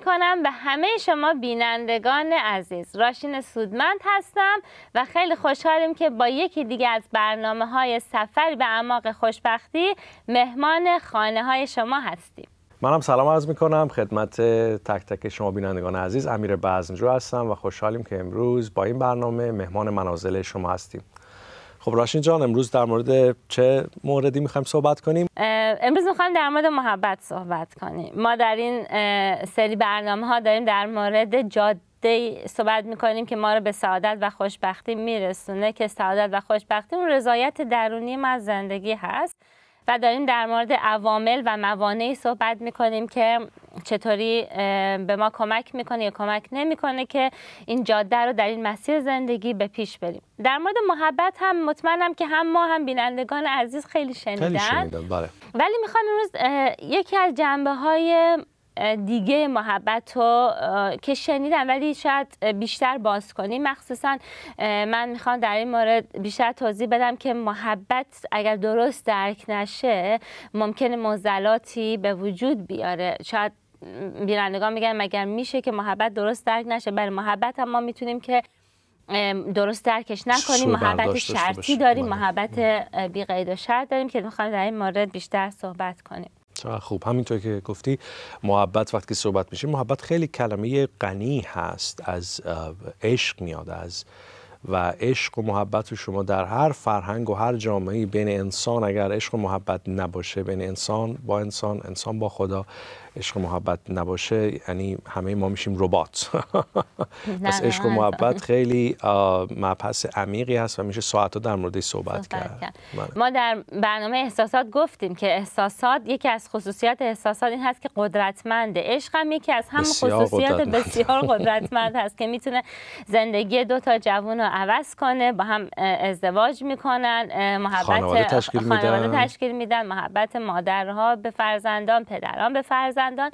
میکنم به همه شما بینندگان عزیز راشین سودمند هستم و خیلی خوشحالیم که با یکی دیگه از برنامه های سفری به اماق خوشبختی مهمان خانه های شما هستیم منم سلام عرض میکنم خدمت تک تک شما بینندگان عزیز امیر بزنجو هستم و خوشحالیم که امروز با این برنامه مهمان منازل شما هستیم خب راشین جان امروز در مورد چه موردی میخوایم صحبت کنیم؟ امروز میخوایم در مورد محبت صحبت کنیم ما در این سری برنامه ها داریم در مورد جاده صحبت میکنیم که ما رو به سعادت و خوشبختی میرسونه که سعادت و خوشبختی اون رضایت درونی ما از زندگی هست و داریم در مورد عوامل و موانعی صحبت میکنیم که چطوری به ما کمک میکنه یا کمک نمیکنه که این جاده رو در این مسیر زندگی به پیش بریم در مورد محبت هم مطمئنم که هم ما هم بینندگان عزیز خیلی شنیدن, خیلی شنیدن. بله. ولی میخوام امروز یکی از جنبه های دیگه محبت رو که شنیدم ولی شاید بیشتر باز کنیم مخصوصا من میخوام در این مورد بیشتر توضیح بدم که محبت اگر درست درک نشه ممکن موزلاتی به وجود بیاره شاید بینندگان میگن مگر میشه که محبت درست درک نشه برای بله، محبت هم ما میتونیم که درست درکش نکنیم محبت شرطی داریم بله. محبت بی قید و شرط داریم که میخوایم در این مورد بیشتر صحبت کنیم خوب همینطور که گفتی محبت وقتی صحبت میشه محبت خیلی کلمه غنی هست از عشق میاد از و عشق و محبت و شما در هر فرهنگ و هر جامعه بین انسان اگر عشق و محبت نباشه بین انسان با انسان انسان با خدا عشق محبت نباشه یعنی همه ما میشیم ربات پس عشق و محبت خیلی مبحث عمیقی هست و میشه ساعتها در مورد صحبت, کرد بله. ما در برنامه احساسات گفتیم که احساسات یکی از خصوصیات احساسات این هست که قدرتمنده عشق هم یکی از هم خصوصیات بسیار قدرتمند هست که میتونه زندگی دو تا جوون رو عوض کنه با هم ازدواج میکنن محبت خانواده تشکیل میدن محبت مادرها به فرزندان پدران به فرزندان فرزندان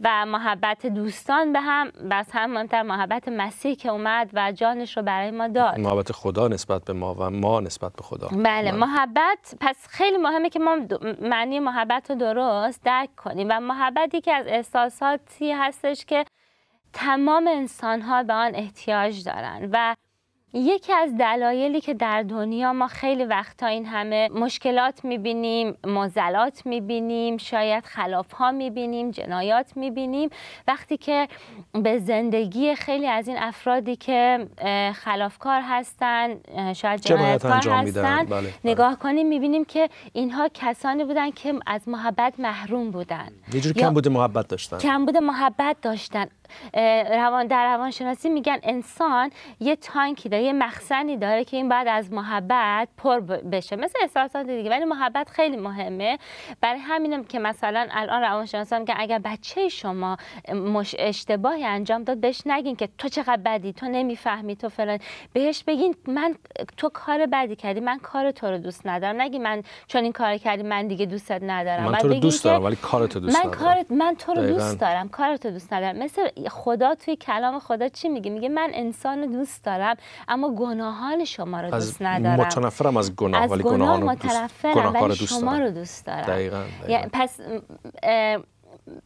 و محبت دوستان به هم بس هم مهمتر محبت مسیح که اومد و جانش رو برای ما داد محبت خدا نسبت به ما و ما نسبت به خدا بله, بله. محبت پس خیلی مهمه که ما معنی محبت رو درست درک کنیم و محبت که از احساساتی هستش که تمام انسان ها به آن احتیاج دارن و یکی از دلایلی که در دنیا ما خیلی وقتا این همه مشکلات میبینیم مزلات میبینیم شاید خلافها میبینیم جنایات میبینیم وقتی که به زندگی خیلی از این افرادی که خلافکار هستن شاید جنایتکار هستن بله، بله. نگاه کنیم میبینیم که اینها کسانی بودن که از محبت محروم بودن یه جور کم بوده محبت داشتن کم بوده محبت داشتن روان در شناسی میگن انسان یه تانکی داره یه مخزنی داره که این بعد از محبت پر بشه مثل احساسات دیگه ولی محبت خیلی مهمه برای همینم که مثلا الان روانشناسا میگن اگر بچه شما مش اشتباهی انجام داد بهش نگین که تو چقدر بدی تو نمیفهمی تو فلان بهش بگین من تو کار بدی کردی من کار تو رو دوست ندارم نگی من چون این کار کردی من دیگه دوستت ندارم من تو رو دوست دارم ولی تو دوست من کار من تو رو دوست دارم کار تو دوست ندارم مثل خدا توی کلام خدا چی میگه میگه من انسان رو دوست دارم اما گناهان شما رو دوست ندارم متنفرم از گناه از ولی گناه, متنفرم ولی شما رو دوست دارم دقیقاً. یعنی پس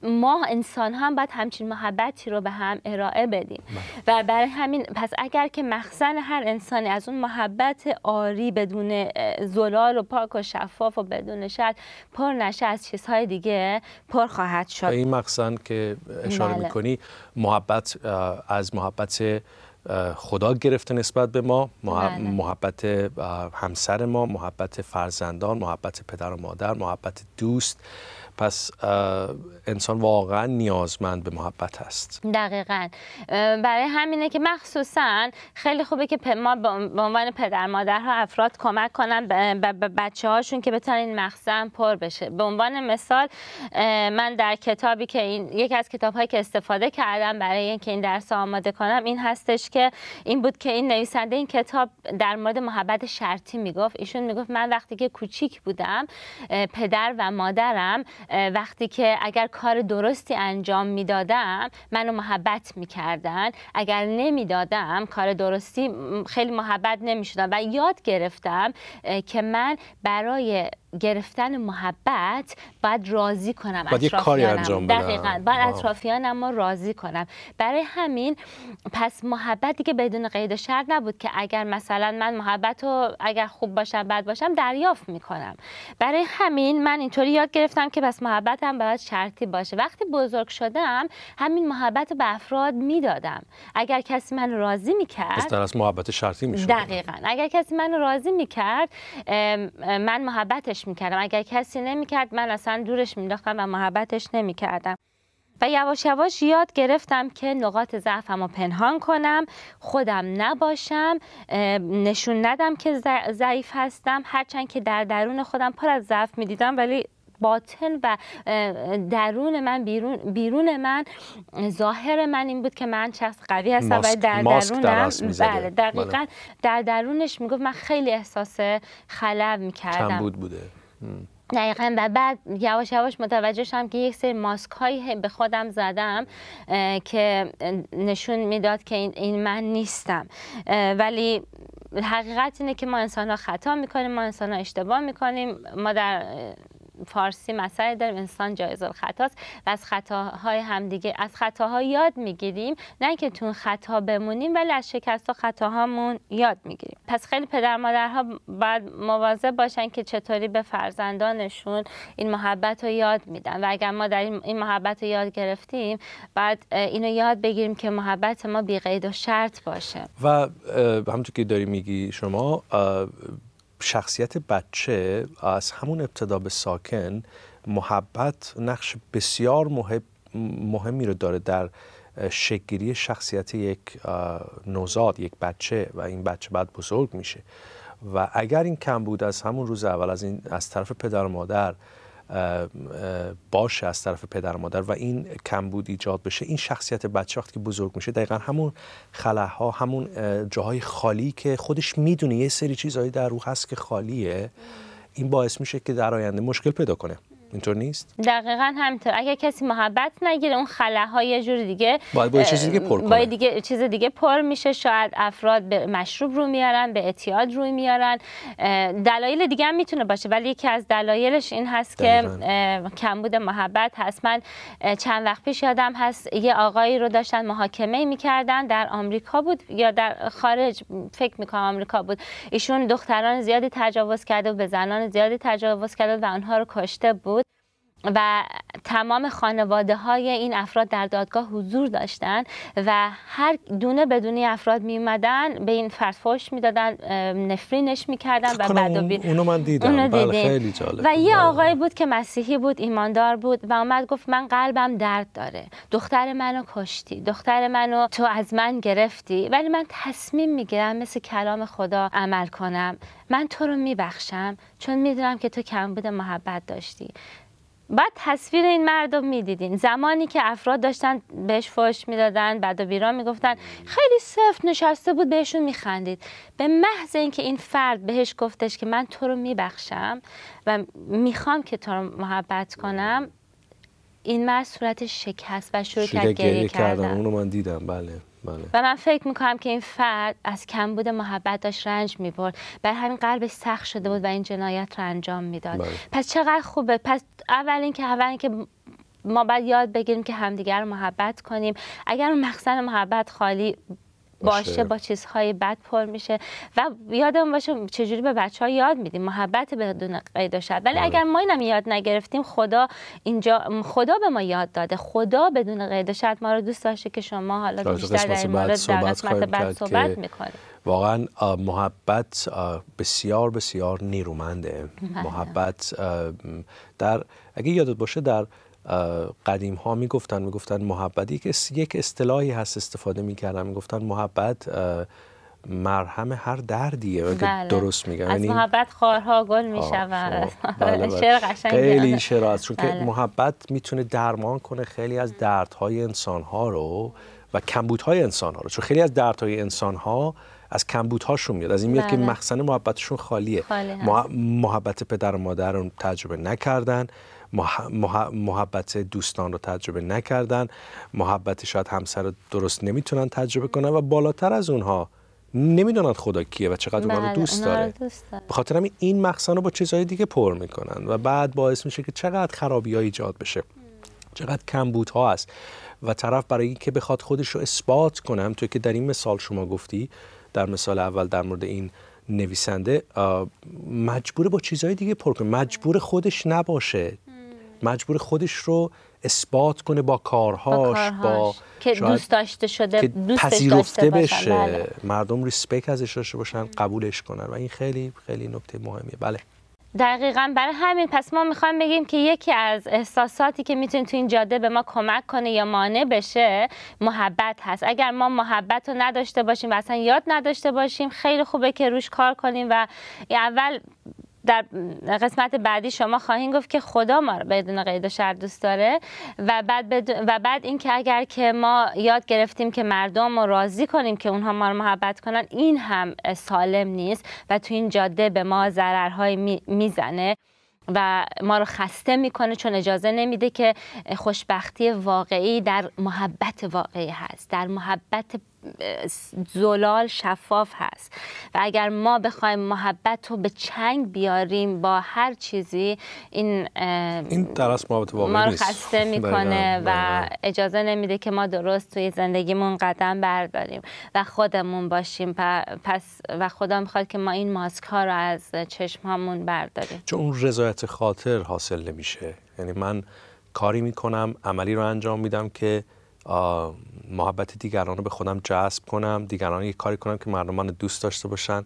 ما انسان هم باید همچین محبتی رو به هم ارائه بدیم بله. و برای همین پس اگر که مخزن هر انسانی از اون محبت آری بدون زلال و پاک و شفاف و بدون شرط پر نشه از چیزهای دیگه پر خواهد شد این مخزن که اشاره بله. میکنی محبت از محبت خدا گرفته نسبت به ما بله. محبت همسر ما محبت فرزندان محبت پدر و مادر محبت دوست پس انسان واقعا نیازمند به محبت هست دقیقا برای همینه که مخصوصا خیلی خوبه که ما به عنوان پدر مادرها افراد کمک کنن به بچه هاشون که بتونن این مخزن پر بشه به عنوان مثال من در کتابی که این یکی از کتاب هایی که استفاده کردم برای اینکه این درس آماده کنم این هستش که این بود که این نویسنده این کتاب در مورد محبت شرطی میگفت ایشون میگفت من وقتی که کوچیک بودم پدر و مادرم وقتی که اگر کار درستی انجام میدادم منو محبت میکردن اگر نمیدادم کار درستی خیلی محبت نمیشدم و یاد گرفتم که من برای گرفتن محبت باید راضی کنم باید اطرافیانم دقیقاً بعد اطرافیانم راضی کنم برای همین پس محبت دیگه بدون قید و شرط نبود که اگر مثلا من محبت رو اگر خوب باشم بد باشم دریافت میکنم برای همین من اینطوری یاد گرفتم که پس محبتم باید شرطی باشه وقتی بزرگ شدم همین محبت رو به افراد میدادم اگر کسی من راضی میکرد پس در از محبت شرطی میشد دقیقا اگر کسی من راضی میکرد من محبتش دورش میکردم اگر کسی نمیکرد من اصلا دورش میداختم و محبتش نمیکردم و یواش یواش یاد گرفتم که نقاط ضعفم رو پنهان کنم خودم نباشم نشون ندم که ضعیف هستم هرچند که در درون خودم پر از ضعف میدیدم ولی باطن و درون من بیرون, بیرون من ظاهر من این بود که من شخص قوی هستم ماسک در درونم بله دقیقا بله. در درونش میگفت من خیلی احساس خلب میکردم چند بود بوده دقیقا و بعد یواش یواش متوجه شدم که یک سری ماسک هایی به خودم زدم که نشون میداد که این, من نیستم ولی حقیقت اینه که ما انسان ها خطا میکنیم ما انسان ها اشتباه میکنیم ما در فارسی مسئله داریم انسان جایز الخطاست و از خطاهای همدیگه از خطاها یاد میگیریم نه که تون خطا بمونیم ولی از شکست و خطاهامون یاد میگیریم پس خیلی پدر مادرها باید مواظب باشن که چطوری به فرزندانشون این محبت رو یاد میدن و اگر ما در این محبت رو یاد گرفتیم بعد اینو یاد بگیریم که محبت ما بی قید و شرط باشه و همونطور که داری میگی شما شخصیت بچه از همون ابتدا به ساکن محبت نقش بسیار مهمی رو داره در شکلگیری شخصیت یک نوزاد یک بچه و این بچه بعد بزرگ میشه و اگر این کم بود از همون روز اول از, این از طرف پدر و مادر باشه از طرف پدر و مادر و این کمبود ایجاد بشه این شخصیت بچه وقتی که بزرگ میشه دقیقا همون ها همون جاهای خالی که خودش میدونه یه سری چیزهایی در روح هست که خالیه این باعث میشه که در آینده مشکل پیدا کنه اینطور نیست دقیقا همینطور اگر کسی محبت نگیره اون خلاها یه جور دیگه باید چیز دیگه پر باید دیگه چیز دیگه پر میشه شاید افراد به مشروب رو میارن به اعتیاد روی میارن دلایل دیگه هم میتونه باشه ولی یکی از دلایلش این هست که کمبود محبت هست من چند وقت پیش یادم هست یه آقایی رو داشتن محاکمه میکردن در آمریکا بود یا در خارج فکر میکنم آمریکا بود ایشون دختران زیادی تجاوز کرده و به زنان زیادی تجاوز کرده و آنها رو کشته بود و تمام خانواده های این افراد در دادگاه حضور داشتن و هر دونه بدونی افراد می اومدن به این فرد فوش میدادن نفرینش میکردن و بعد اونو من دیدم بله، خیلی و یه بله. آقایی بود که مسیحی بود ایماندار بود و اومد گفت من قلبم درد داره دختر منو کشتی دختر منو تو از من گرفتی ولی من تصمیم میگیرم مثل کلام خدا عمل کنم من تو رو میبخشم چون میدونم که تو کم کمبود محبت داشتی بعد تصویر این مردم میدیدین زمانی که افراد داشتن بهش فاش میدادن بعد و بیران میگفتن خیلی سفت نشسته بود بهشون میخندید به محض اینکه این فرد بهش گفتش که من تو رو میبخشم و میخوام که تو رو محبت کنم این مرد صورت شکست و شروع کرد گریه کردن اونو من دیدم بله بله. و من فکر میکنم که این فرد از کمبود محبت داشت رنج میبرد بر همین قلبش سخت شده بود و این جنایت رو انجام میداد بله. پس چقدر خوبه پس اول اینکه اول اینکه ما باید یاد بگیریم که همدیگر رو محبت کنیم اگر مخزن محبت خالی باشه با چیزهای بد پر میشه و یادم باشه چجوری به بچه ها یاد میدیم محبت بدون قید و شرط ولی آره. اگر ما اینم یاد نگرفتیم خدا اینجا خدا به ما یاد داده خدا بدون قید و ما رو دوست داشته که شما حالا بیشتر در این مورد در قسمت بعد صحبت میکنید واقعا محبت بسیار بسیار نیرومنده محبت در اگه یادت باشه در قدیم ها میگفتن میگفتن محبت یک اصطلاحی هست استفاده میکردن میگفتن محبت مرهم هر دردیه بله. درست میگم از یعنی محبت خارها گل می بله خب. بله. شعر بله. قشنگی خیلی آره. شعر چون که بله. محبت میتونه درمان کنه خیلی از دردهای انسان ها رو و کمبودهای انسان ها رو چون خیلی از دردهای انسان ها از کمبودهاشون میاد از این میاد که مخزن محبتشون خالیه محبت پدر و مادر رو تجربه نکردن محبت دوستان رو تجربه نکردن محبت شاید همسر رو درست نمیتونن تجربه کنن و بالاتر از اونها نمیدونن خدا کیه و چقدر اونها رو بله، دوست داره به خاطر این مخزن رو با چیزهای دیگه پر میکنن و بعد باعث میشه که چقدر خرابی ها ایجاد بشه چقدر کمبوت ها هست و طرف برای که بخواد خودش رو اثبات کنم توی که در این مثال شما گفتی در مثال اول در مورد این نویسنده مجبور با چیزهای دیگه پر کنه مجبور خودش نباشه مجبور خودش رو اثبات کنه با کارهاش با, که دوست داشته شده که دوست پذیرفته بشه بله. مردم ریسپک ازش داشته باشن قبولش کنن و این خیلی خیلی نکته مهمیه بله دقیقا برای همین پس ما میخوایم بگیم که یکی از احساساتی که میتونه تو این جاده به ما کمک کنه یا مانع بشه محبت هست اگر ما محبت رو نداشته باشیم و اصلا یاد نداشته باشیم خیلی خوبه که روش کار کنیم و اول در قسمت بعدی شما خواهیم گفت که خدا ما رو بدون قید و شرط دوست داره و بعد و بعد اینکه اگر که ما یاد گرفتیم که مردم رو راضی کنیم که اونها ما رو محبت کنن این هم سالم نیست و تو این جاده به ما ضررهای میزنه و ما رو خسته میکنه چون اجازه نمیده که خوشبختی واقعی در محبت واقعی هست در محبت زلال شفاف هست و اگر ما بخوایم محبت رو به چنگ بیاریم با هر چیزی این این درست محبت ما رو خسته میکنه و اجازه نمیده که ما درست توی زندگیمون قدم برداریم و خودمون باشیم پس و خدا میخواد که ما این ماسک ها رو از چشم همون برداریم چون اون رضایت خاطر حاصل نمیشه یعنی من کاری میکنم عملی رو انجام میدم که محبت دیگران رو به خودم جذب کنم دیگران یه کاری کنم که مردمان دوست داشته باشن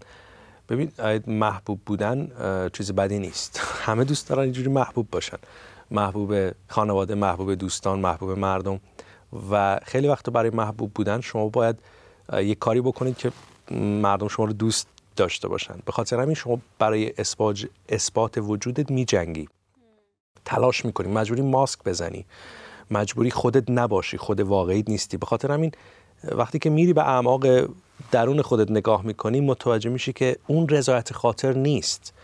ببین محبوب بودن چیز بدی نیست همه دوست دارن اینجوری محبوب باشن محبوب خانواده محبوب دوستان محبوب مردم و خیلی وقت برای محبوب بودن شما باید یه کاری بکنید که مردم شما رو دوست داشته باشن به خاطر همین شما برای اثبات وجودت می جنگی تلاش میکنی مجبوری ماسک بزنی مجبوری خودت نباشی خود واقعیت نیستی به خاطر همین وقتی که میری به اعماق درون خودت نگاه میکنی متوجه میشی که اون رضایت خاطر نیست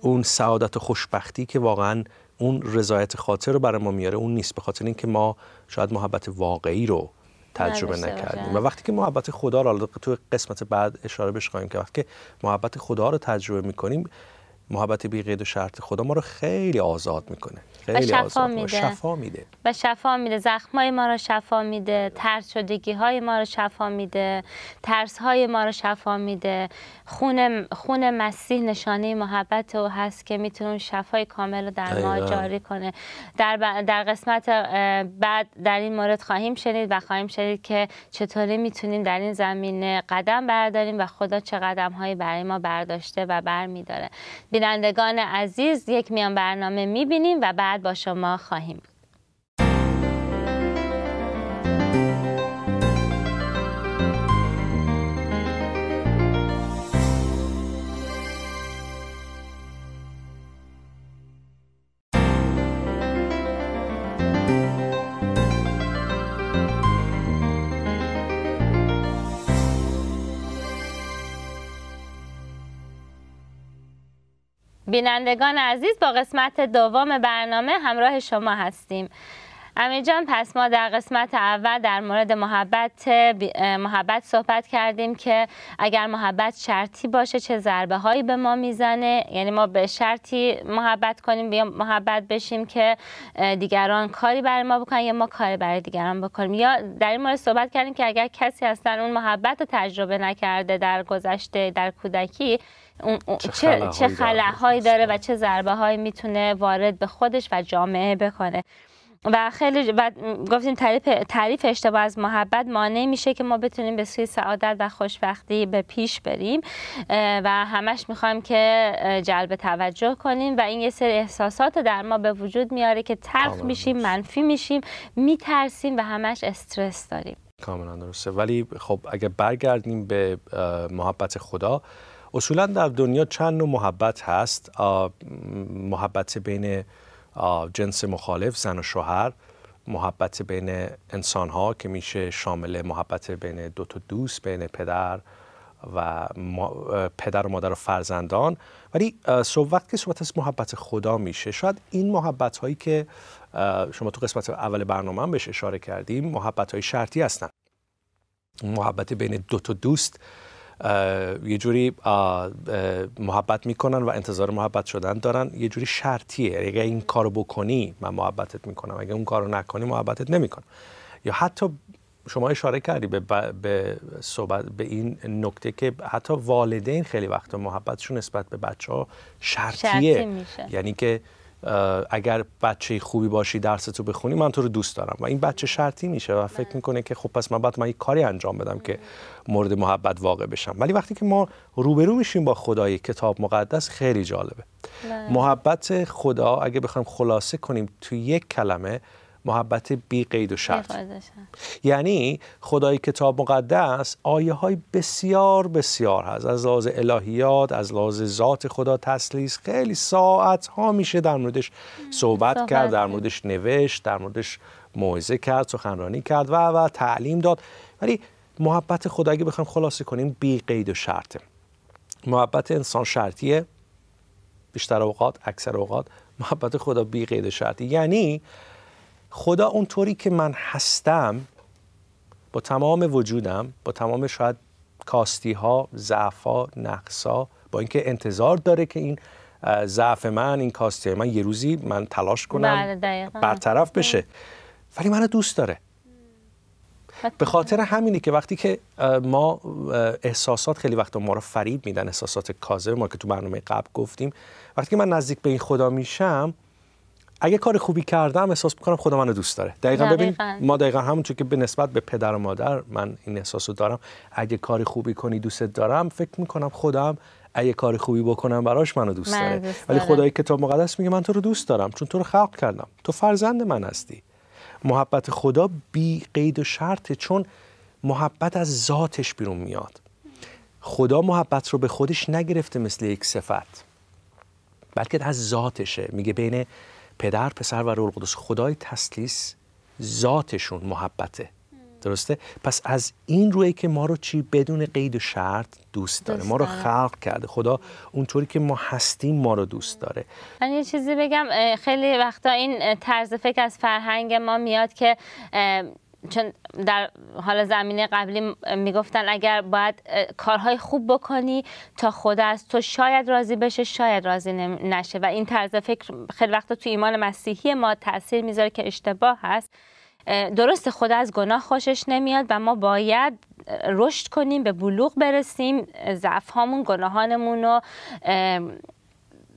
اون سعادت و خوشبختی که واقعا اون رضایت خاطر رو برای ما میاره اون نیست به خاطر اینکه ما شاید محبت واقعی رو تجربه نکردیم و وقتی که محبت خدا رو تو قسمت بعد اشاره بهش خواهیم که که محبت خدا رو تجربه میکنیم محبت بی قید و شرط خدا ما رو خیلی آزاد میکنه خیلی و شفا آزاد میده. شفا میده و شفا میده زخمای ما رو شفا میده ترس شدگی های ما رو شفا میده ترس های ما رو شفا میده خون خون مسیح نشانه محبت او هست که میتونه شفای کامل رو در ما جاری کنه در, در قسمت بعد در این مورد خواهیم شنید و خواهیم شنید که چطوری میتونیم در این زمینه قدم برداریم و خدا چه قدم هایی برای ما برداشته و برمیداره بینندگان عزیز یک میان برنامه میبینیم و بعد با شما خواهیم بود بینندگان عزیز با قسمت دوم برنامه همراه شما هستیم امیر جان پس ما در قسمت اول در مورد محبت محبت صحبت کردیم که اگر محبت شرطی باشه چه ضربه هایی به ما میزنه یعنی ما به شرطی محبت کنیم یا محبت بشیم که دیگران کاری برای ما بکنن یا ما کاری برای دیگران بکنیم یا در این مورد صحبت کردیم که اگر کسی هستن اون محبت رو تجربه نکرده در گذشته در کودکی چه, چه خلاهایی داره و چه ضربه هایی میتونه وارد به خودش و جامعه بکنه و خیلی گفتیم تعریف, اشتباه از محبت مانع میشه که ما بتونیم به سوی سعادت و خوشبختی به پیش بریم و همش میخوایم که جلب توجه کنیم و این یه سری احساسات در ما به وجود میاره که تلخ میشیم منفی میشیم میترسیم و همش استرس داریم کاملا درسته ولی خب اگه برگردیم به محبت خدا اصولا در دنیا چند نوع محبت هست محبت بین جنس مخالف زن و شوهر محبت بین انسان ها که میشه شامل محبت بین دو تا دوست بین پدر و پدر و مادر و فرزندان ولی وقت که صحبت از محبت خدا میشه شاید این محبت هایی که شما تو قسمت اول برنامه هم بهش اشاره کردیم محبت های شرطی هستن محبت بین دو تا دوست یه جوری محبت میکنن و انتظار محبت شدن دارن یه جوری شرطیه یعنی اگه این کارو بکنی من محبتت میکنم اگه اون کارو نکنی محبتت نمیکنم یا حتی شما اشاره کردی به, به, صحبت به این نکته که حتی والدین خیلی وقت محبتشون نسبت به بچه ها شرطیه یعنی که اگر بچه خوبی باشی درس تو بخونی من تو رو دوست دارم و این بچه شرطی میشه و فکر بله. میکنه که خب پس من باید من یک کاری انجام بدم که مورد محبت واقع بشم ولی وقتی که ما روبرو میشیم با خدای کتاب مقدس خیلی جالبه بله. محبت خدا اگه بخوایم خلاصه کنیم تو یک کلمه محبت بی قید و شرط یعنی خدای کتاب مقدس آیه های بسیار بسیار هست از لحاظ الهیات از لحاظ ذات خدا تسلیس خیلی ساعت ها میشه در موردش صحبت, کرد در موردش نوشت در موردش موعظه کرد سخنرانی کرد و و تعلیم داد ولی محبت خدا اگه بخوایم خلاصه کنیم بی قید و شرطه محبت انسان شرطیه بیشتر اوقات اکثر اوقات محبت خدا بی قید و شرطی یعنی خدا اونطوری که من هستم با تمام وجودم با تمام شاید کاستی ها ضعف ها نقص ها با اینکه انتظار داره که این ضعف من این کاستی من یه روزی من تلاش کنم بله، برطرف بشه ولی منو دوست داره به خاطر همینه که وقتی که ما احساسات خیلی وقتا ما رو فریب میدن احساسات کاذب ما که تو برنامه قبل گفتیم وقتی که من نزدیک به این خدا میشم اگه کار خوبی کردم احساس میکنم خدا منو دوست داره دقیقا, ببین ما دقیقا همونطور که به نسبت به پدر و مادر من این احساس دارم اگه کار خوبی کنی دوستت دارم فکر میکنم خودم اگه کار خوبی بکنم براش منو دوست, داره ولی خدای کتاب مقدس میگه من تو رو دوست دارم چون تو رو خلق کردم تو فرزند من هستی محبت خدا بی قید و شرطه چون محبت از ذاتش بیرون میاد خدا محبت رو به خودش نگرفته مثل یک صفت بلکه از ذاتشه میگه بین پدر پسر و روح القدس خدای تسلیس ذاتشون محبته درسته پس از این روی که ما رو چی بدون قید و شرط دوست داره ما رو خلق کرده خدا اونطوری که ما هستیم ما رو دوست داره من یه چیزی بگم خیلی وقتا این طرز فکر از فرهنگ ما میاد که چون در حال زمینه قبلی میگفتن اگر باید کارهای خوب بکنی تا خدا از تو شاید راضی بشه شاید راضی نشه و این طرز فکر خیلی وقتا تو ایمان مسیحی ما تاثیر میذاره که اشتباه هست درست خدا از گناه خوشش نمیاد و ما باید رشد کنیم به بلوغ برسیم ضعف هامون گناهانمون رو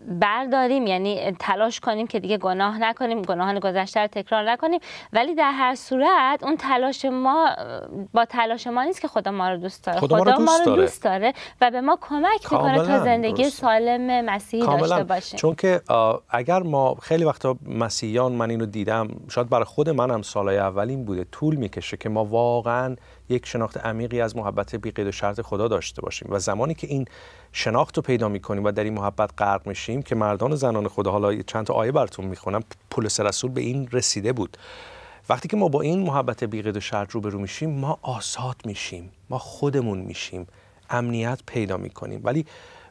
برداریم یعنی تلاش کنیم که دیگه گناه نکنیم گناهان گذشته رو تکرار نکنیم ولی در هر صورت اون تلاش ما با تلاش ما نیست که خدا ما رو دوست داره خدا, ما, رو دوست, داره. و به ما کمک میکنه تا زندگی سالم مسیحی داشته باشیم چون که اگر ما خیلی وقتا مسیحیان من اینو دیدم شاید برای خود منم سالهای اولین بوده طول میکشه که ما واقعا یک شناخت عمیقی از محبت بی قید و شرط خدا داشته باشیم و زمانی که این شناخت رو پیدا میکنیم و در این محبت غرق میشیم که مردان و زنان خدا حالا چند تا آیه براتون میخونم پولس رسول به این رسیده بود وقتی که ما با این محبت بی قید و شرط روبرو میشیم ما آزاد میشیم ما خودمون میشیم امنیت پیدا میکنیم ولی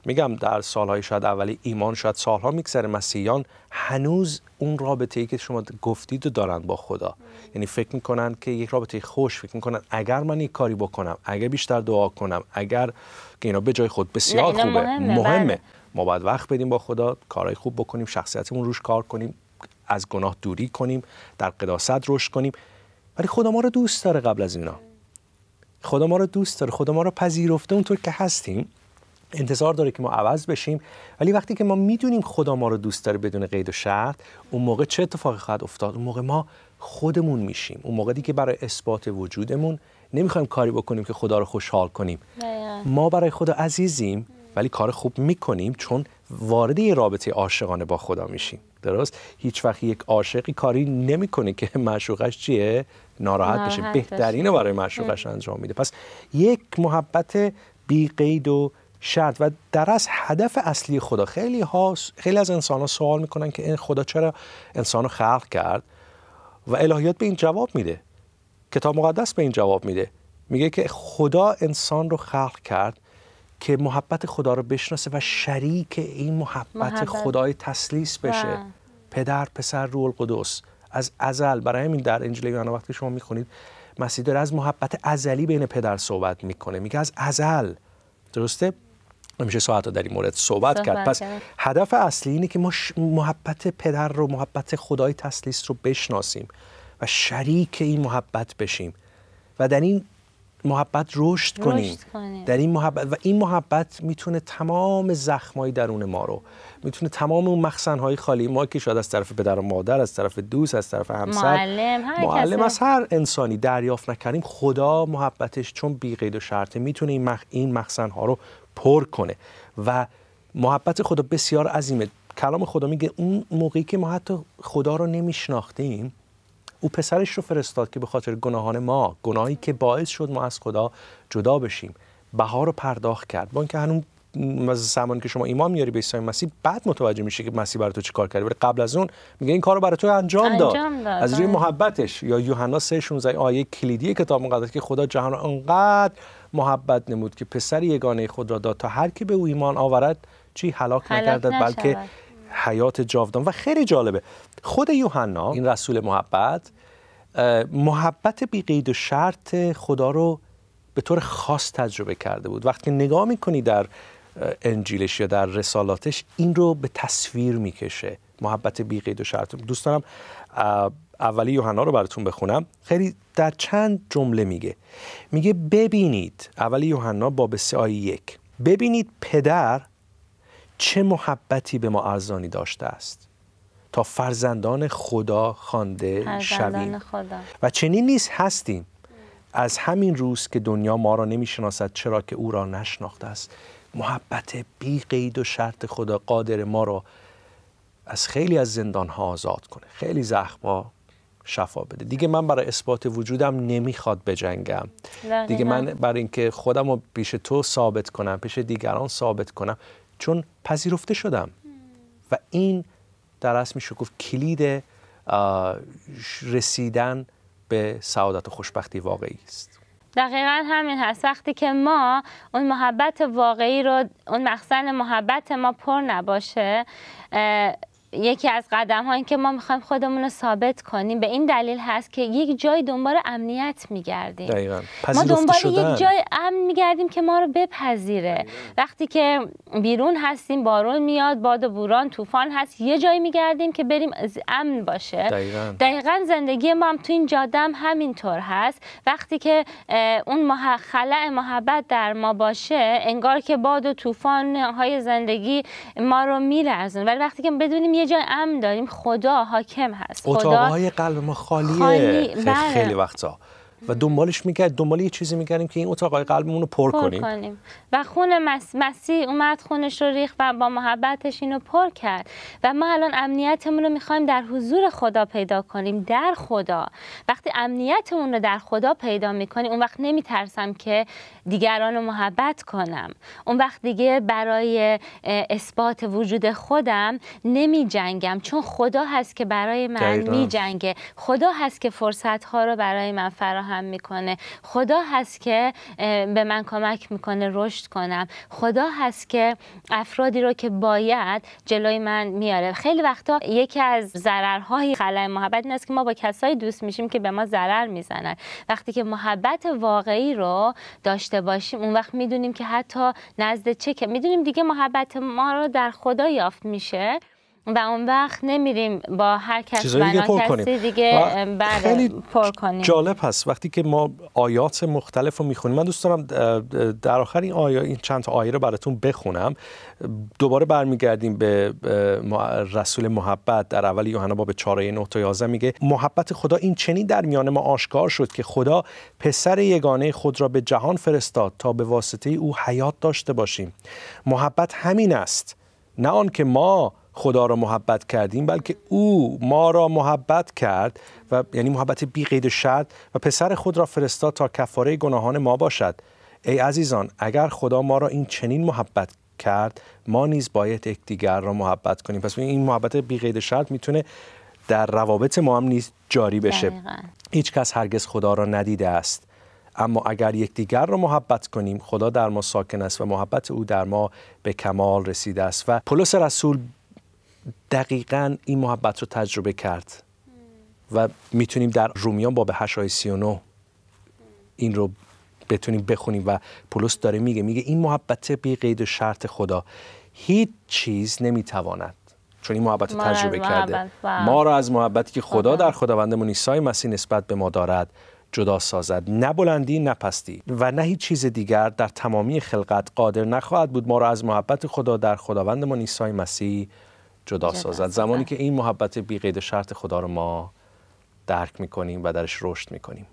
میگم در سالهای شاید اولی ایمان شاید سالها میگذره مسیحیان هنوز اون رابطه ای که شما گفتید و دارن با خدا یعنی فکر میکنن که یک رابطه خوش فکر میکنن اگر من یک کاری بکنم اگر بیشتر دعا کنم اگر که اینا به جای خود بسیار خوبه بله. مهمه, ما باید وقت بدیم با خدا کارهای خوب بکنیم شخصیتمون روش کار کنیم از گناه دوری کنیم در قداست رشد کنیم ولی خدا ما رو دوست داره قبل از اینا خدا ما رو دوست داره خدا ما رو پذیرفته اونطور که هستیم انتظار داره که ما عوض بشیم ولی وقتی که ما میدونیم خدا ما رو دوست داره بدون قید و شرط اون موقع چه اتفاقی خواهد افتاد اون موقع ما خودمون میشیم اون موقعی که برای اثبات وجودمون نمیخوایم کاری بکنیم که خدا رو خوشحال کنیم ما برای خدا عزیزیم ولی کار خوب میکنیم چون وارد یه رابطه عاشقانه با خدا میشیم درست هیچ وقت یک عاشقی کاری نمیکنه که معشوقش چیه ناراحت بشه بهترینه برای معشوقش بله. انجام میده پس یک محبت بی قید و شرط و در از هدف اصلی خدا خیلی ها خیلی از انسان ها سوال میکنن که این خدا چرا انسان رو خلق کرد و الهیات به این جواب میده کتاب مقدس به این جواب میده میگه که خدا انسان رو خلق کرد که محبت خدا رو بشناسه و شریک این محبت, محبت. خدای تسلیس بشه پدر پسر روح القدس از ازل برای همین در انجیل یوحنا وقتی شما میخونید مسیح داره از محبت ازلی بین پدر صحبت میکنه میگه از ازل درسته میشه ساعت در این مورد صحبت, کرد پس هدف اصلی اینه که ما محبت پدر رو محبت خدای تسلیس رو بشناسیم و شریک این محبت بشیم و در این محبت رشد کنیم. در این محبت و این محبت میتونه تمام زخمای درون ما رو میتونه تمام اون مخزنهای خالی ما که شاید از طرف پدر و مادر از طرف دوست از طرف همسر معلم هر معلم از هر انسانی دریافت نکردیم خدا محبتش چون بی و شرطه میتونه این, مخ... این رو پر کنه و محبت خدا بسیار عظیمه کلام خدا میگه اون موقعی که ما حتی خدا رو نمیشناختیم او پسرش رو فرستاد که به خاطر گناهان ما گناهی که باعث شد ما از خدا جدا بشیم بها رو پرداخت کرد با اینکه زمانی که شما ایمان میاری به عیسی مسیح بعد متوجه میشه که مسیح برای تو کار کرده ولی قبل از اون میگه این کارو برای تو انجام داد, انجام داد. از روی آره. محبتش یا یوحنا 3 16 آیه کلیدی کتاب مقدس که خدا جهان را انقدر محبت نمود که پسر یگانه خود را داد تا هر کی به او ایمان آورد چی هلاک نگردد بلکه حیات جاودان و خیلی جالبه خود یوحنا این رسول محبت محبت بی قید و شرط خدا رو به طور خاص تجربه کرده بود وقتی نگاه میکنی در انجیلش یا در رسالاتش این رو به تصویر میکشه محبت بی قید و شرط دوست دارم اولی یوحنا رو براتون بخونم خیلی در چند جمله میگه میگه ببینید اولی یوحنا با سه یک ببینید پدر چه محبتی به ما ارزانی داشته است تا فرزندان خدا خوانده شویم و چنین نیست هستیم از همین روز که دنیا ما را نمیشناسد چرا که او را نشناخته است محبت بی قید و شرط خدا قادر ما رو از خیلی از زندان ها آزاد کنه خیلی ها شفا بده دیگه من برای اثبات وجودم نمیخواد بجنگم دیگه من برای اینکه خودم رو پیش تو ثابت کنم پیش دیگران ثابت کنم چون پذیرفته شدم و این در اصل میشه گفت کلید رسیدن به سعادت و خوشبختی واقعی است دقیقا همین هست وقتی که ما اون محبت واقعی رو اون مخزن محبت ما پر نباشه یکی از قدم هایی که ما میخوایم خودمون رو ثابت کنیم به این دلیل هست که یک جای دنبال امنیت میگردیم دقیقا. ما دنبال یک جای امن میگردیم که ما رو بپذیره وقتی که بیرون هستیم بارون میاد باد و بوران طوفان هست یه جایی میگردیم که بریم امن باشه دقیقا. دقیقا زندگی ما هم تو این جادم طور هست وقتی که اون خلع محبت در ما باشه انگار که باد و طوفان های زندگی ما رو ولی وقتی که بدونیم یه جای امن داریم خدا حاکم هست اتاقهای قلب ما خالیه خیلی, خیلی بله. وقتا و دنبالش میکرد دنبال یه چیزی میکردیم که این اتاقای قلبمون رو پر, پر کنیم. و خون مس... مسیح اومد خونش رو ریخ و با محبتش اینو پر کرد و ما الان امنیتمون رو میخوایم در حضور خدا پیدا کنیم در خدا وقتی امنیتمون رو در خدا پیدا میکنیم اون وقت نمیترسم که دیگران رو محبت کنم اون وقت دیگه برای اثبات وجود خودم نمی جنگم چون خدا هست که برای من دقیقا. خدا هست که فرصت ها رو برای من فراهم فراهم میکنه خدا هست که به من کمک میکنه رشد کنم خدا هست که افرادی رو که باید جلوی من میاره خیلی وقتا یکی از ضررهای خلای محبت این است که ما با کسایی دوست میشیم که به ما ضرر میزنن وقتی که محبت واقعی رو داشته باشیم اون وقت میدونیم که حتی نزد چه که میدونیم دیگه محبت ما رو در خدا یافت میشه و اون وقت نمیریم با هر کس دیگه پر دیگه بله، خیلی پر کنیم جالب هست وقتی که ما آیات مختلف رو میخونیم من دوست دارم در آخر این این چند تا آیه رو براتون بخونم دوباره برمیگردیم به رسول محبت در اول یوحنا باب 4 9 تا 11 میگه محبت خدا این چنین در میان ما آشکار شد که خدا پسر یگانه خود را به جهان فرستاد تا به واسطه او حیات داشته باشیم محبت همین است نه آنکه ما خدا را محبت کردیم بلکه او ما را محبت کرد و یعنی محبت بی قید و شرط و پسر خود را فرستاد تا کفاره گناهان ما باشد ای عزیزان اگر خدا ما را این چنین محبت کرد ما نیز باید یکدیگر را محبت کنیم پس این محبت بی قید شرط میتونه در روابط ما هم نیز جاری بشه هیچ کس هرگز خدا را ندیده است اما اگر یکدیگر را محبت کنیم خدا در ما ساکن است و محبت او در ما به کمال رسیده است و پولس رسول دقیقا این محبت رو تجربه کرد و میتونیم در رومیان باب 8 آیه 39 این رو بتونیم بخونیم و پولس داره میگه میگه این محبت بی قید و شرط خدا هیچ چیز نمیتواند چون این محبت رو تجربه کرده بله. ما را از محبتی که خدا در خداوند عیسی مسیح نسبت به ما دارد جدا سازد نه بلندی نه پستی و نه هیچ چیز دیگر در تمامی خلقت قادر نخواهد بود ما را از محبت خدا در خداوندمان عیسی مسیح جدا سازد زمانی که این محبت بی قید شرط خدا رو ما درک میکنیم و درش رشد میکنیم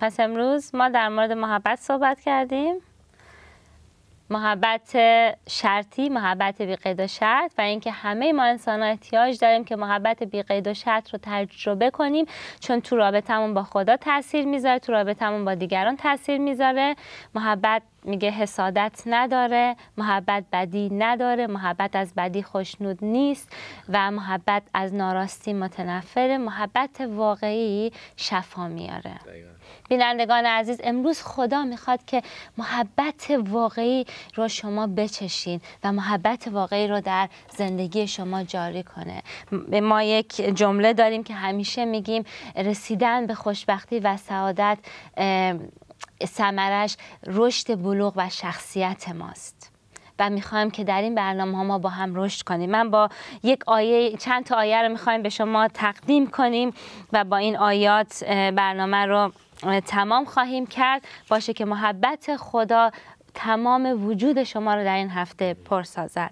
پس امروز ما در مورد محبت صحبت کردیم محبت شرطی محبت بی قید و شرط و اینکه همه ما انسان ها احتیاج داریم که محبت بی قید و شرط رو تجربه کنیم چون تو رابطمون با خدا تاثیر میذاره تو رابطمون با دیگران تاثیر میذاره محبت میگه حسادت نداره محبت بدی نداره محبت از بدی خوشنود نیست و محبت از ناراستی متنفر، محبت واقعی شفا میاره بینندگان عزیز امروز خدا میخواد که محبت واقعی رو شما بچشین و محبت واقعی رو در زندگی شما جاری کنه ما یک جمله داریم که همیشه میگیم رسیدن به خوشبختی و سعادت سمرش رشد بلوغ و شخصیت ماست و میخوایم که در این برنامه ها ما با هم رشد کنیم من با یک آیه چند تا آیه رو میخوایم به شما تقدیم کنیم و با این آیات برنامه رو تمام خواهیم کرد باشه که محبت خدا تمام وجود شما رو در این هفته پرسازد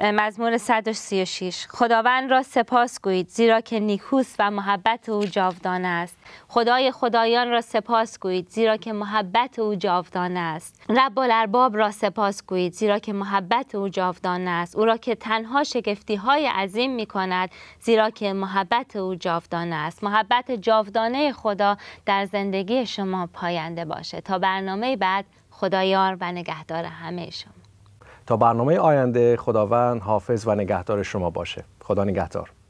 مزمور 136 خداوند را سپاس گویید زیرا که نیکوس و محبت او جاودانه است خدای خدایان را سپاس گویید زیرا که محبت او جاودانه است رب الارباب را سپاس گویید زیرا که محبت او جاودانه است او را که تنها شگفتی های عظیم می کند زیرا که محبت او جاودانه است محبت جاودانه خدا در زندگی شما پاینده باشه تا برنامه بعد خدایار و نگهدار همه شما تا برنامه آینده خداوند حافظ و نگهدار شما باشه خدا نگهدار